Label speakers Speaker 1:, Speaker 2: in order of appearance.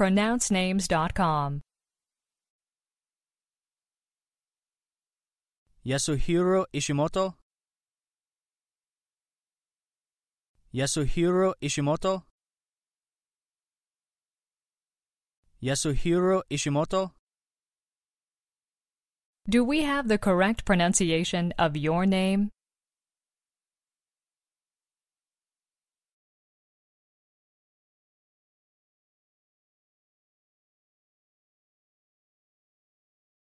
Speaker 1: pronouncenames.com.
Speaker 2: Yasuhiro Ishimoto Yasuhiro Ishimoto Yasuhiro Ishimoto
Speaker 1: Do we have the correct pronunciation of your name?